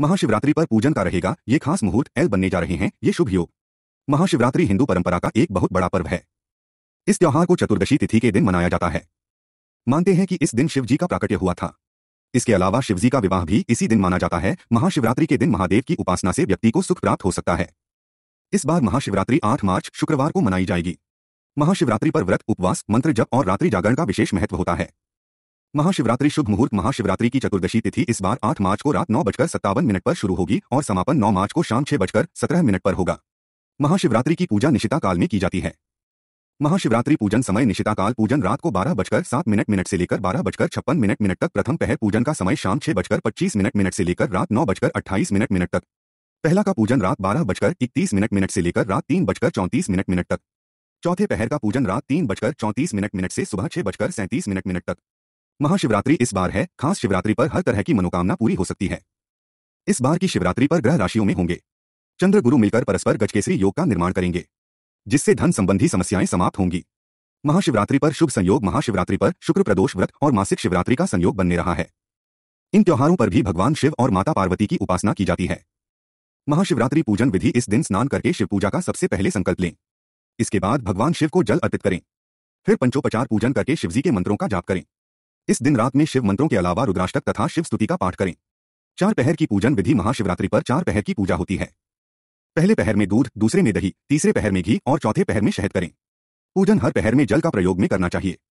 महाशिवरात्रि पर पूजन का रहेगा ये खास मुहूर्त एल बनने जा रहे हैं ये शुभ योग महाशिवरात्रि हिंदू परंपरा का एक बहुत बड़ा पर्व है इस त्यौहार को चतुर्दशी तिथि के दिन मनाया जाता है मानते हैं कि इस दिन शिव जी का प्राकट्य हुआ था इसके अलावा शिवजी का विवाह भी इसी दिन माना जाता है महाशिवरात्रि के दिन महादेव की उपासना से व्यक्ति को सुख प्राप्त हो सकता है इस बार महाशिवरात्रि आठ मार्च शुक्रवार को मनाई जाएगी महाशिवरात्रि पर व्रत उपवास मंत्र जप और रात्रि जागरण का विशेष महत्व होता है महाशिवरात्रि शुभ मुहूर्त महाशिवरात्रि की चतुर्दशी तिथि इस बार 8 मार्च को रात नौ बजकर सत्तावन मिनट पर शुरू होगी और समापन 9 मार्च को शाम छह बजकर सत्रह मिनट पर होगा महाशिवरात्रि की पूजा निशिता काल में की जाती है महाशिवरात्रि पूजन समय निशिता काल पूजन रात को बारह बजकर सात मिनट मिनट से लेकर बारह बजकर छप्पन मिनट मिनट तक प्रथम पहर पूजन का समय शाम छह बजकर पच्चीस मिनट मिनट से लेकर रात नौ बजकर अट्ठाईस मिनट मिनट तक पहला का पूजन रात बारह बजकर इकतीस मिनट मिनट से लेकर रात तीन बजकर चौंतीस मिनट मिनट तक चौथे पहर का पूजन रात तीन बजकर चौंतीस मिनट मिनट से सुबह छह बजकर सैंतीस मिनट मिनट तक महाशिवरात्रि इस बार है खास शिवरात्रि पर हर तरह की मनोकामना पूरी हो सकती है इस बार की शिवरात्रि पर ग्रह राशियों में होंगे चंद्र गुरु मिलकर परस्पर गजकेसरी योग का निर्माण करेंगे जिससे धन संबंधी समस्याएं समाप्त होंगी महाशिवरात्रि पर शुभ संयोग महाशिवरात्रि पर शुक्र प्रदोष व्रत और मासिक शिवरात्रि का संयोग बनने रहा है इन त्योहारों पर भी भगवान शिव और माता पार्वती की उपासना की जाती है महाशिवरात्रि पूजन विधि इस दिन स्नान करके शिव पूजा का सबसे पहले संकल्प लें इसके बाद भगवान शिव को जल अर्पित करें फिर पंचोपचार पूजन करके शिवजी के मंत्रों का जाप करें इस दिन रात में शिव मंत्रों के अलावा रुद्राष्टक तथा शिव स्तुति का पाठ करें चार पहर की पूजन विधि महाशिवरात्रि पर चार पहर की पूजा होती है पहले पहर में दूध दूसरे में दही तीसरे पहर में घी और चौथे पहर में शहद करें पूजन हर पहर में जल का प्रयोग में करना चाहिए